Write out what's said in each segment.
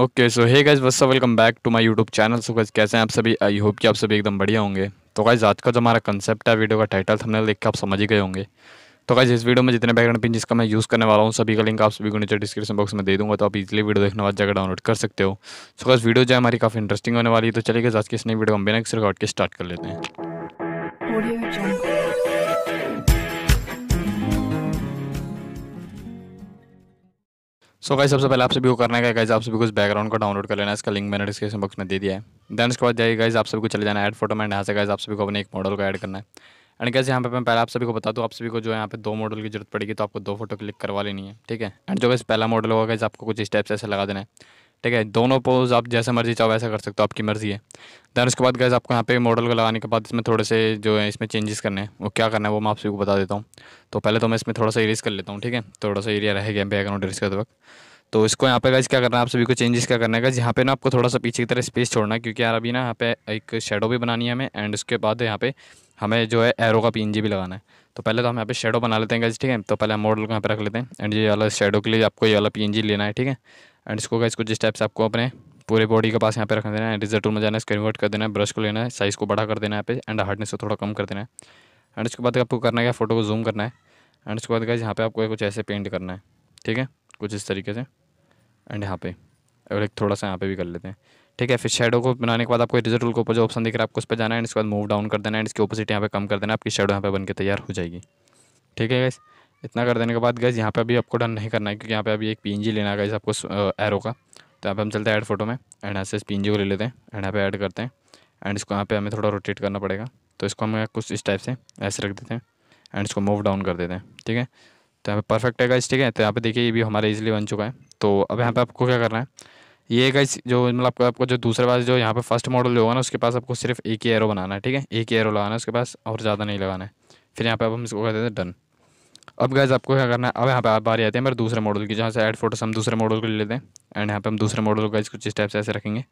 okay so hey guys वस्सा welcome back to my YouTube channel so guys कैसे हैं आप सभी आई होप कि आप सभी एकदम बढ़िया होंगे तो गाइज आज का जो हमारा कंसेप्ट है वीडियो का टाइटल हमने देख के आप समझ ही गए होंगे तो गाइज इस वीडियो में जितने बैकग्राउंड पिन जिसका मैं यूज़ करने वाला हूँ सभी का लिंक आप सभी को नीचे डिस्क्रिप्शन बॉक्स में दे दूँगा तो आप इजीली वीडियो देखने बाद जाकर डाउनलोड कर सकते हो सो गाइज वीडियो जो है हमारी काफ़ी इंटरेस्टिंग होने वाली है तो चलिए गाइज आज की इस नई वीडियो हम बिना किसी रिकॉर्ड के स्टार्ट कर लेते हैं सो गाइस सबसे पहले आप सभी को करना है गाइस आप सभी को इस बैकग्राउंड को डाउनलोड कर लेना है इसका लिंक मैंने डिस्क्रिप्शन बॉक्स में दे दिया है देन उसके बाद जाइए गाइस आप सभी को चले जाना है ऐड फोटो में यहाँ से गाइस आप सभी को अपने एक मॉडल को ऐड करना है एंड कैसे यहाँ पे मैं पहले आप सभी को बता दूँ आप सभी को जो यहाँ पे दो मॉडल की जरूरत पड़ेगी तो आपको दो फोटो क्लिक करवा लेनी है ठीक है एंड जो गाइस पहला मॉडल होगा गाइस आपको कुछ स्टेप्स ऐसे लगा देना है ठीक है दोनों पोज आप जैसा मर्जी चाहो वैसा कर सकते हो आपकी मर्ज़ी है दैन उसके बाद गैस आपको यहाँ पे मॉडल को लगाने के बाद इसमें थोड़े से जो है इसमें चेंजेस करने हैं वो क्या करना है वो मैं आप सभी को बता देता हूँ तो पहले तो मैं इसमें थोड़ा सा इरेज कर लेता हूँ ठीक है थोड़ा सा एरिया रह गया बैकग्राउंड इरेज करते वक्त तो इसको यहाँ पे गैस क्या करना है आप सभी को चेंजेस क्या करना है यहाँ पे ना आपको थोड़ा सा पीछे की तरह स्पेस छोड़ना है क्योंकि यार अभी ना यहाँ पे एक शेडो भी बनानी है हमें एंड उसके बाद यहाँ पे हमें जो है एरो का पी भी लगाना है तो पहले तो हम यहाँ पे शेडो बना लेते हैं गज ठीक है तो पहले हम मॉडल को यहाँ पे रख लेते हैं एंड ये वाला शेडो के लिए आपको ये वाला पी लेना है ठीक है एंड इसको गाइस इसको जिस आपको अपने पूरे बॉडी के पास यहाँ पे रख देना है एंड रिजल्ट में जाना है कन्वर्ट कर देना है ब्रश को लेना है साइज़ को बड़ा कर देना है यहाँ पे एंड हार्डनेस को थोड़ा कम कर देना है एंड इसके बाद आपको करना है फोटो को जूम करना है एंड उसके बाद यहाँ पे आपको कुछ ऐसे पेंट करना है ठीक है कुछ इस तरीके से एंड यहाँ पे और एक थोड़ा सा यहाँ पे भी कर लेते हैं ठीक है फिर शेडो को बनाने के बाद आपको रिजल्ट टूल के ऊपर जो ऑप्शन दिख रहा है आपको उस पर जाना है एंड इसके बाद मूव डाउन कर देना है इसके ऑपोजिट यहाँ पे कम कर देना है आपकी शेडो यहाँ पे बन के तैयार हो जाएगी ठीक है गैस इतना कर देने के बाद गैस यहाँ पे अभी आपको डन नहीं करना है क्योंकि यहाँ पे अभी एक पी लेना है गैस आपको एरो का तो यहाँ पे हम चलते हैं ऐड फोटो में एंड यहाँ से पी को ले लेते हैं एंड यहाँ पे ऐड करते हैं एंड इसको यहाँ पे हमें थोड़ा रोटेट करना पड़ेगा तो इसको हमें कुछ इस टाइप से ऐसे रख देते हैं एंड इसको मूव डाउन कर देते हैं ठीक है तो यहाँ पर परफेक्ट है गाइस ठीक है तो यहाँ पे देखिए ये भी हमारा ईजिली बन चुका है तो अब यहाँ पे आपको क्या करना है ये गाइस जो मतलब आपको आपको जो दूसरे पास जो यहाँ पर फर्स्ट मॉडल जो होगा ना उसके पास आपको सिर्फ एक ही एरो बनाना है ठीक है एक ही एरो लगाना है उसके पास और ज़्यादा नहीं लगाना है फिर यहाँ पर अब हम इसको कर देते हैं डन अब गैज़ आपको क्या करना है अब यहाँ पे आप बारी आते हैं मेरे दूसरे मॉडल की जहाँ से ऐड फोटोस हम दूसरे मॉडल को ले लेते हैं एंड यहाँ पे हम दूसरे मॉडल को गैज कुछ इस टाइप से ऐसे रखेंगे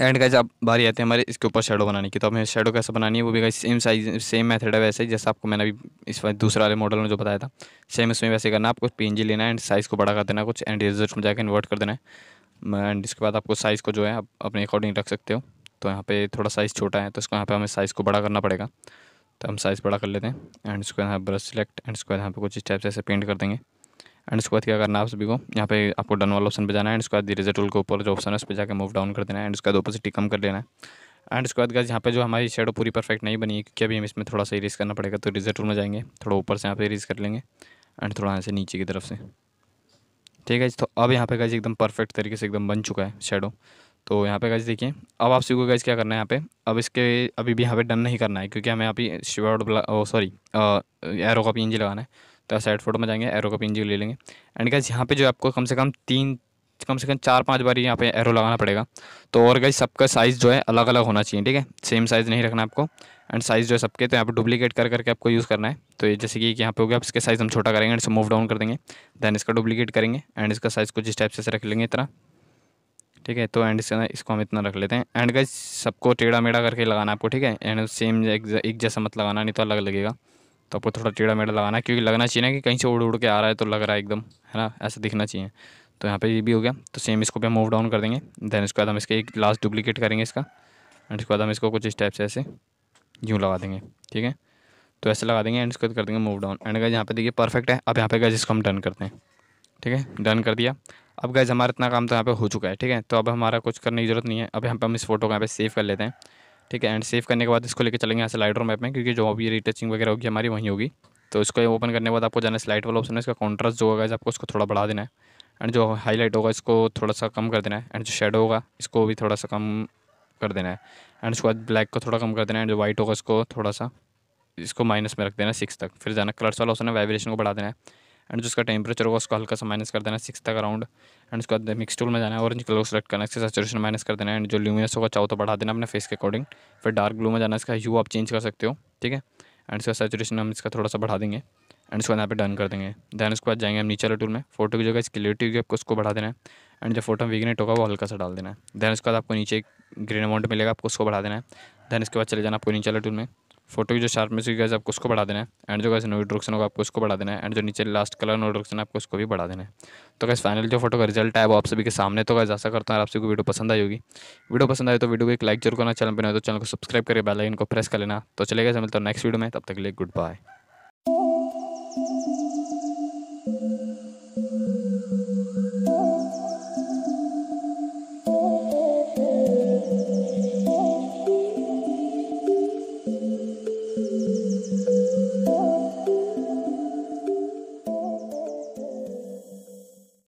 एंड गैज आप बारी आते हैं हमारे इसके ऊपर शेडो बनाने की तो हमें शेडो कैसे बनानी है वो भी guys same size same method है वैसे जैसे आपको मैंने अभी इस दूसरे वाले मॉडल में जो बताया था सेम इसमें वैसे करना आपको पी लेना है एंड साइज़ को बड़ा कर देना कुछ एंड रिजल्ट में जाकर इन्वर्ट कर देना है एंड इसके बाद आपको साइज़ को जो है आप अपने अकॉर्डिंग रख सकते हो तो यहाँ पे थोड़ा साइज़ छोटा है तो इसको यहाँ पे हमें साइज़ को बड़ा करना पड़ेगा तो हम साइज़ बड़ा कर लेते हैं एंड इसको यहाँ ब्रश सिलेक्ट एंड इसको यहाँ पे कुछ इस टाइप से ऐसे पेंट कर देंगे एंड उसके बाद क्या करना आप सभी को यहाँ पे आपको डन वाला ऑप्शन पे जाना है एंड इसके बाद धीरे टूल के ऊपर जो ऑप्शन है उस पर जाकर मूव डाउन कर देना है एंड उसके बाद ओपोसिटी कम कर लेना है एंड उसके बाद यहाँ पे जो हमारी शेडो पूरी परफेक्ट नहीं बनी है क्योंकि अभी हम इसमें थोड़ा सा इरेज करना पड़ेगा तो रिजर टूल में जाएंगे थोड़ा ऊपर से यहाँ पे इरेज कर लेंगे एंड थोड़ा यहाँ से नीचे की तरफ से ठीक है तो अब यहाँ पे गाइज एकदम परफेक्ट तरीके से एकदम बन चुका है शेडो तो यहाँ पे गाइज देखिए अब आप को गाइज क्या करना है यहाँ पे अब इसके अभी भी यहाँ पे डन नहीं करना है क्योंकि हमें यहाँ पे सॉरी एरो का पी लगाना है तो साइड फोटो में जाएंगे एरो का पी ले लेंगे एंड गाइज यहाँ पे जो आपको कम से कम तीन कम से कम चार पांच बार यहाँ पे एरो लगाना पड़ेगा तो और गाइज सबका साइज़ जो है अलग अलग होना चाहिए ठीक है सेम साइज़ नहीं रखना आपको एंड साइज़ जो है सबके तो यहाँ पे डुप्लीकेट कर करके आपको यूज़ करना है तो ये जैसे कि यहाँ पे हो गया आप इसके साइज़ हम छोटा करेंगे एंड इसको मूव डाउन कर देंगे दैन इसका डुप्लीकेट करेंगे एंड इसका साइज़ कुछ इस टाइप से रख लेंगे इतना ठीक है तो एंड से इसको हम इतना रख लेते हैं एंड का सबको टेढ़ा मेढ़ा करके लगाना है आपको ठीक है एंड सेम एक जैसा मत लगाना नहीं तो अलग लगेगा तो आपको थोड़ा टेढ़ा मेढ़ा लगाना है क्योंकि लगना चाहिए ना कि कहीं से उड़ उड़ के आ रहा है तो लग रहा है एकदम है ना ऐसा दिखना चाहिए तो यहाँ पे ये भी हो गया तो सेम इसको भी हम मूव डाउन कर देंगे देन इसके बाद हम इसके एक लास्ट डुप्लीकेट करेंगे इसका एंड इसके बाद हम इसको कुछ इस टाइप से ऐसे यूँ लगा देंगे ठीक है तो ऐसे लगा देंगे एंड इसको कर देंगे मूव डाउन एंड गज यहाँ पे देखिए परफेक्ट है अब यहाँ पे गज इसको हम डन करते हैं ठीक है डन कर दिया अब गैज़ हमारा इतना काम तो यहाँ पे हो चुका है ठीक है तो अब हमारा कुछ करने की ज़रूरत नहीं है अब यहाँ पे हम इस फोटो को यहाँ पे सेव कर लेते हैं ठीक है एंड सेव करने के बाद इसको लेकर चलेंगे यहाँ से लाइटर मैप में क्योंकि जो अभी रिटचिंग वगैरह होगी हमारी वहीं होगी तो इसको ओपन करने के बाद आपको जाना स्लाइट वाला ऑप्शन है इसका कॉन्ट्रास्ट जो होगा आपको उसको थोड़ा बढ़ा देना है एंड जो हाईलाइट होगा इसको थोड़ा सा कम कर देना है एंड जो शेडो होगा इसको भी थोड़ा सा कम कर देना है एंड उसके बाद ब्लैक को थोड़ा कम कर देना है एंड जो वाइट होगा इसको थोड़ा सा इसको माइनस में रख देना है सिक्स तक फिर जाना कलर्स वाला ऑप्शन है वाइब्रेशन को बढ़ा देना है एंड उसका टेम्परेचर होगा उसको हल्का सा माइनस कर देना सिक्स तक अराउंड एंड उसके बाद मिक्स टूल में जाना है ऑरेंज कलर सेलेक्ट करना है इसके सेचुरेशन माइनस कर देना है एंड जो ल्यूमिनस होगा चाहो तो बढ़ा देना अपने फेस के अकॉर्डिंग फिर डार्क ब्लू में जाना है इसका यू आप चेंज कर सकते हो ठीक है एंड इसका सेचुरेशन हम इसका थोड़ा सा बढ़ा देंगे एंड बाद यहाँ पे डन कर देंगे दैन उसके बाद जाएंगे हम नीचे वाले टूल में फोटो की जगह क्लियरिटी होगी आपको उसको बढ़ा देना है एंड जो फोटो में विग्नेट होगा वो हल्का सा डाल देना है दैन उसके बाद आपको नीचे एक ग्रीन अमाउंट मिलेगा आपको उसको बढ़ा देना है दैन इसके बाद चले जाना आपको नीचे वाले टूल में फोटो की जो शार्पनेस होगी गैस आपको उसको बढ़ा देना है एंड जो गैस नोट रुक्सन होगा आपको उसको बढ़ा देना है एंड जो नीचे लास्ट कलर नोट रुक्सन है आपको उसको भी बढ़ा देना है तो गैस फाइनल जो फोटो का रिजल्ट है वो आप सभी के सामने तो गैस ऐसा करता है आप सभी को वीडियो पसंद आई होगी वीडियो पसंद आए तो वीडियो को एक लाइक जरूर करना चैनल पर नहीं तो चैनल को सब्सक्राइब करके बेलाइन को प्रेस कर लेना तो चलेगा मिलता नेक्स्ट वीडियो में तब तक के लिए गुड बाय